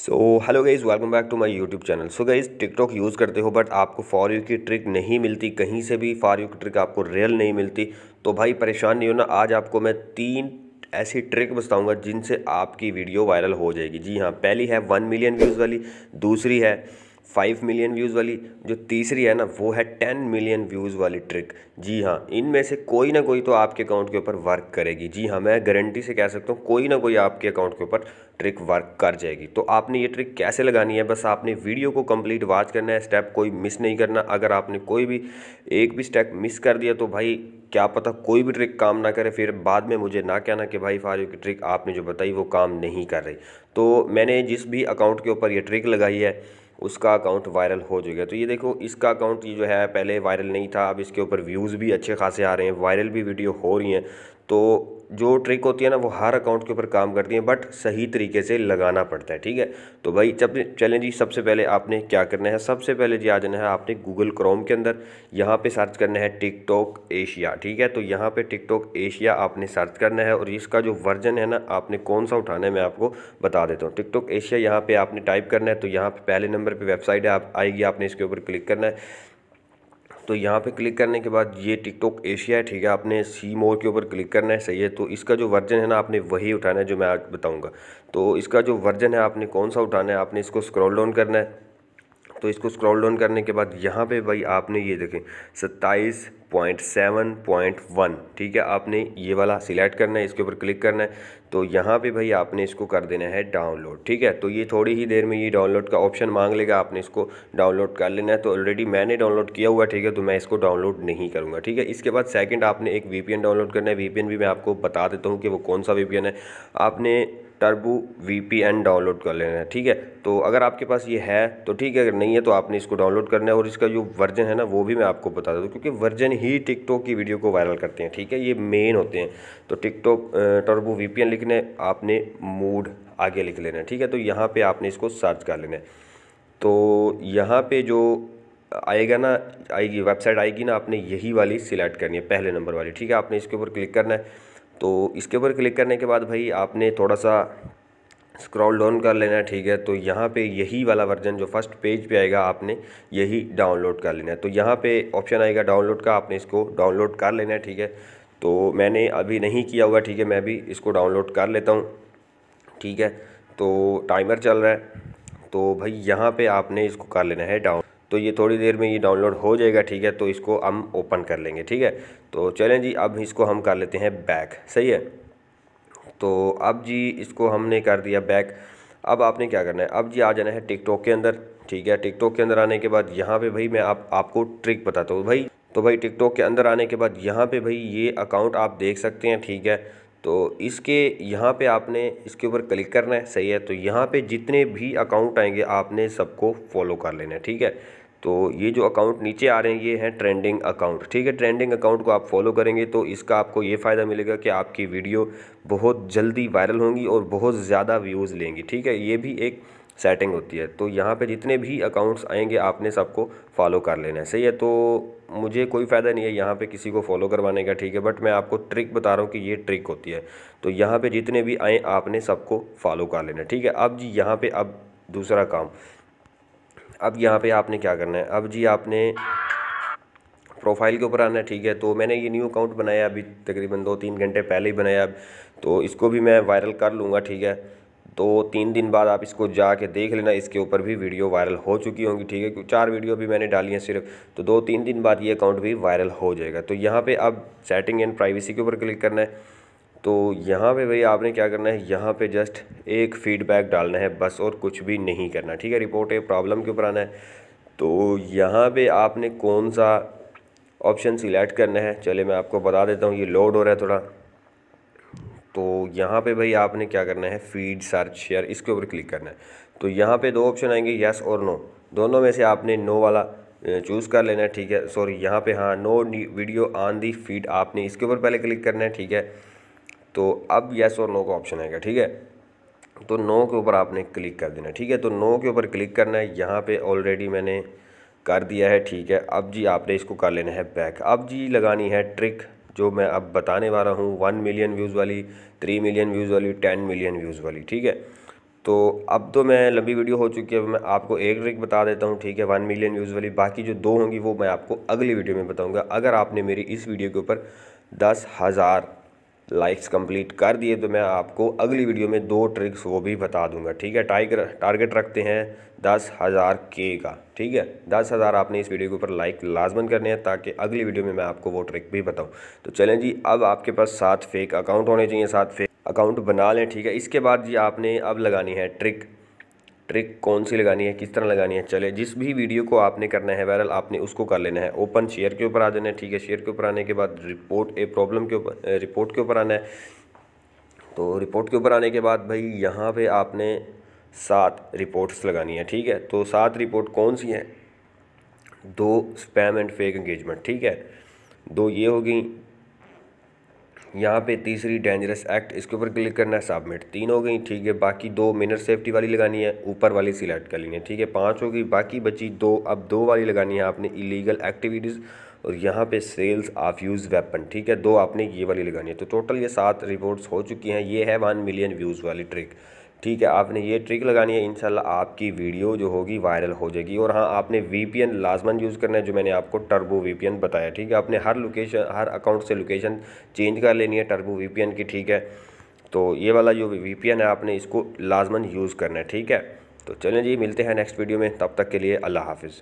so hello guys welcome back to my YouTube channel so guys TikTok use करते हो but आपको for you की trick नहीं मिलती कहीं से भी फॉर यू की ट्रिक आपको रियल नहीं मिलती तो भाई परेशान नहीं होना आज आपको मैं तीन ऐसी ट्रिक बताऊंगा जिनसे आपकी वीडियो वायरल हो जाएगी जी हाँ पहली है वन मिलियन व्यूज़ वाली दूसरी है फाइव मिलियन व्यूज़ वाली जो तीसरी है ना वो है टेन मिलियन व्यूज़ वाली ट्रिक जी हाँ इनमें से कोई ना कोई तो आपके अकाउंट के ऊपर वर्क करेगी जी हाँ मैं गारंटी से कह सकता हूँ कोई ना कोई आपके अकाउंट के ऊपर ट्रिक वर्क कर जाएगी तो आपने ये ट्रिक कैसे लगानी है बस आपने वीडियो को कंप्लीट वॉच करना है स्टेप कोई मिस नहीं करना अगर आपने कोई भी एक भी स्टेप मिस कर दिया तो भाई क्या पता कोई भी ट्रिक काम ना करे फिर बाद में मुझे ना कहना कि भाई फारूक की ट्रिक आपने जो बताई वो काम नहीं कर रही तो मैंने जिस भी अकाउंट के ऊपर ये ट्रिक लगाई है उसका अकाउंट वायरल हो जाएगा तो ये देखो इसका अकाउंट ये जो है पहले वायरल नहीं था अब इसके ऊपर व्यूज़ भी अच्छे खासे आ रहे हैं वायरल भी वीडियो हो रही हैं तो जो ट्रिक होती है ना वो हर अकाउंट के ऊपर काम करती है बट सही तरीके से लगाना पड़ता है ठीक है तो भाई जब चलें जी सबसे पहले आपने क्या करना है सबसे पहले जी आ जाना है आपने गूगल क्रोम के अंदर यहाँ पे सर्च करना है टिकटॉक एशिया ठीक है तो यहाँ पे टिकटॉक एशिया आपने सर्च करना है और इसका जो वर्जन है ना आपने कौन सा उठाना है मैं आपको बता देता हूँ टिकटॉक एशिया यहाँ पर आपने टाइप करना है तो यहाँ पर पहले नंबर पर वेबसाइट है आप आएगी आपने इसके ऊपर क्लिक करना है तो यहाँ पे क्लिक करने के बाद ये टिकटॉक एशिया है ठीक है आपने सी मोर के ऊपर क्लिक करना है सही है तो इसका जो वर्जन है ना आपने वही उठाना है जो मैं आज बताऊँगा तो इसका जो वर्जन है आपने कौन सा उठाना है आपने इसको स्क्रॉल डाउन करना है तो इसको स्क्रॉल डाउन करने के बाद यहाँ पे भाई आपने ये देखें सत्ताईस पॉइंट सेवन पॉइंट वन ठीक है आपने ये वाला सिलेक्ट करना है इसके ऊपर क्लिक करना है तो यहाँ पे भाई आपने इसको कर देना है डाउनलोड ठीक है तो ये थोड़ी ही देर में ये डाउनलोड का ऑप्शन मांग लेगा आपने इसको डाउनलोड कर लेना है तो ऑलरेडी मैंने डाउनलोड किया हुआ ठीक है तो मैं इसको डाउनलोड नहीं करूँगा ठीक है इसके बाद सेकेंड आपने एक वी डाउनलोड करना है वी भी मैं आपको बता देता हूँ कि वो कौन सा वी है आपने टर्बू वीपीएन डाउनलोड कर लेना है ठीक है तो अगर आपके पास ये है तो ठीक है अगर नहीं है तो आपने इसको डाउनलोड करना है और इसका जो वर्जन है ना वो भी मैं आपको बता दूँ क्योंकि वर्जन ही टिकटॉक की वीडियो को वायरल करते हैं ठीक है ये मेन होते हैं तो टिकटॉक टर्बो वीपीएन लिखने आपने मूड आगे लिख लेना है ठीक है तो यहाँ पर आपने इसको सर्च कर लेना है तो यहाँ पर जो आएगा ना आएगी वेबसाइट आएगी ना आपने यही वाली सिलेक्ट करनी है पहले नंबर वाली ठीक है आपने इसके ऊपर क्लिक करना है तो इसके ऊपर क्लिक करने के बाद भाई आपने थोड़ा सा स्क्रॉल डाउन कर लेना है ठीक है तो यहाँ पे यही वाला वर्जन जो फर्स्ट पेज पे आएगा आपने यही डाउनलोड कर लेना है तो यहाँ पे ऑप्शन आएगा डाउनलोड का आपने इसको डाउनलोड कर लेना है ठीक है तो मैंने अभी नहीं किया हुआ ठीक है मैं भी इसको डाउनलोड कर लेता हूँ ठीक है तो टाइमर चल रहा है तो भाई यहाँ पर आपने इसको कर लेना है डाउन तो ये थोड़ी देर में ये डाउनलोड हो जाएगा ठीक है तो इसको हम ओपन कर लेंगे ठीक है तो चलें जी अब इसको हम कर लेते हैं बैक सही है तो अब जी इसको हमने कर दिया बैक अब आपने क्या करना है अब जी आ जाना है टिकटॉक के अंदर ठीक है टिकटॉक के अंदर आने के बाद यहाँ पे भाई मैं आप आपको ट्रिक बताता हूँ भाई तो भाई टिकटॉक के अंदर आने के बाद यहाँ पे भाई ये अकाउंट आप देख सकते हैं ठीक है तो इसके यहाँ पे आपने इसके ऊपर क्लिक करना है सही है तो यहाँ पे जितने भी अकाउंट आएंगे आपने सबको फॉलो कर लेना है ठीक है तो ये जो अकाउंट नीचे आ रहे हैं ये हैं ट्रेंडिंग अकाउंट ठीक है ट्रेंडिंग अकाउंट को आप फॉलो करेंगे तो इसका आपको ये फ़ायदा मिलेगा कि आपकी वीडियो बहुत जल्दी वायरल होंगी और बहुत ज़्यादा व्यूज़ लेंगी ठीक है ये भी एक सेटिंग होती है तो यहाँ पे जितने भी अकाउंट्स आएंगे आपने सबको फॉलो कर लेना है सही है तो मुझे कोई फ़ायदा नहीं है यहाँ पे किसी को फॉलो करवाने का ठीक है बट मैं आपको ट्रिक बता रहा हूँ कि ये ट्रिक होती है तो यहाँ पे जितने भी आए आपने सबको फॉलो कर लेना है ठीक है अब जी यहाँ पर अब दूसरा काम अब यहाँ पर आपने क्या करना है अब जी आपने प्रोफाइल के ऊपर आना है ठीक है तो मैंने ये न्यू अकाउंट बनाया अभी तकरीबन दो तीन घंटे पहले ही बनाया तो इसको भी मैं वायरल कर लूँगा ठीक है तो तीन दिन बाद आप इसको जाके देख लेना इसके ऊपर भी वीडियो वायरल हो चुकी होंगी ठीक है चार वीडियो भी मैंने डाली हैं सिर्फ तो दो तीन दिन बाद ये अकाउंट भी वायरल हो जाएगा तो यहाँ पे आप सेटिंग एंड प्राइवेसी के ऊपर क्लिक करना है तो यहाँ पे भाई आपने क्या करना है यहाँ पे जस्ट एक फीडबैक डालना है बस और कुछ भी नहीं करना ठीक है रिपोर्ट एक प्रॉब्लम के ऊपर आना है तो यहाँ पे आपने कौन सा ऑप्शन सिलेक्ट करना है चले मैं आपको बता देता हूँ ये लोड हो रहा है थोड़ा तो यहाँ पे भाई आपने क्या करना है फीड सर्च शेयर इसके ऊपर क्लिक करना है तो यहाँ पे दो ऑप्शन आएंगे यस और नो दोनों में से आपने नो वाला चूज़ कर लेना है ठीक है सॉरी यहाँ पे हाँ no video on the feed आपने इसके ऊपर पहले क्लिक करना है ठीक है तो अब यस और नो का ऑप्शन आएगा ठीक है तो नो के ऊपर आपने क्लिक कर देना ठीक है तो नो के ऊपर क्लिक करना है यहाँ पर ऑलरेडी मैंने कर दिया है ठीक है अब जी आपने इसको कर लेना है बैक अब जी लगानी है ट्रिक जो मैं अब बताने वाला हूँ वन मिलियन व्यूज़ वाली थ्री मिलियन व्यूज़ वाली टेन मिलियन व्यूज़ वाली ठीक है तो अब तो मैं लंबी वीडियो हो चुकी है मैं आपको एक ट्रिक बता देता हूँ ठीक है वन मिलियन व्यूज़ वाली बाकी जो दो होंगी वो मैं आपको अगली वीडियो में बताऊँगा अगर आपने मेरी इस वीडियो के ऊपर दस हज़ार लाइक्स कंप्लीट कर दिए तो मैं आपको अगली वीडियो में दो ट्रिक्स वो भी बता दूंगा ठीक है टाइगर टारगेट रखते हैं दस हज़ार के का ठीक है दस हज़ार आपने इस वीडियो के ऊपर लाइक लाजमन करने हैं ताकि अगली वीडियो में मैं आपको वो ट्रिक भी बताऊं तो चलें जी अब आपके पास सात फेक अकाउंट होने चाहिए सात फेक अकाउंट बना लें ठीक है इसके बाद जी आपने अब लगानी है ट्रिक ट्रिक कौन सी लगानी है किस तरह लगानी है चले जिस भी वीडियो को आपने करना है वायरल आपने उसको कर लेना है ओपन शेयर के ऊपर आ जाना है ठीक है शेयर के ऊपर आने के बाद रिपोर्ट ए प्रॉब्लम के ऊपर रिपोर्ट के ऊपर आना है तो रिपोर्ट के ऊपर आने के बाद भाई यहाँ पे आपने सात रिपोर्ट्स लगानी है ठीक है तो सात रिपोर्ट कौन सी हैं दो स्पैम एंड फेक एंगेजमेंट ठीक है दो ये हो गई यहाँ पे तीसरी डेंजरस एक्ट इसके ऊपर क्लिक करना है सबमिट तीन हो गई ठीक है बाकी दो मिनर सेफ्टी वाली लगानी है ऊपर वाली सिलेक्ट कर लेनी है ठीक है पाँच हो गई बाकी बची दो अब दो वाली लगानी है आपने इलीगल एक्टिविटीज़ और यहाँ पे सेल्स ऑफ यूज़ वेपन ठीक है दो आपने ये वाली लगानी है तो टोटल ये सात रिपोर्ट्स हो चुकी हैं ये है वन मिलियन व्यूज़ वाली ट्रिक ठीक है आपने ये ट्रिक लगानी है इनशाला आपकी वीडियो जो होगी वायरल हो जाएगी और हाँ आपने वीपीएन लाजमन यूज़ करना है जो मैंने आपको टर्बो वीपीएन बताया ठीक है आपने हर लोकेशन हर अकाउंट से लोकेशन चेंज कर लेनी है टर्बो वीपीएन की ठीक है तो ये वाला जो वीपीएन है आपने इसको लाजमन यूज़ करना है ठीक है तो चलें जी मिलते हैं नेक्स्ट वीडियो में तब तक के लिए अल्लाह हाफिज़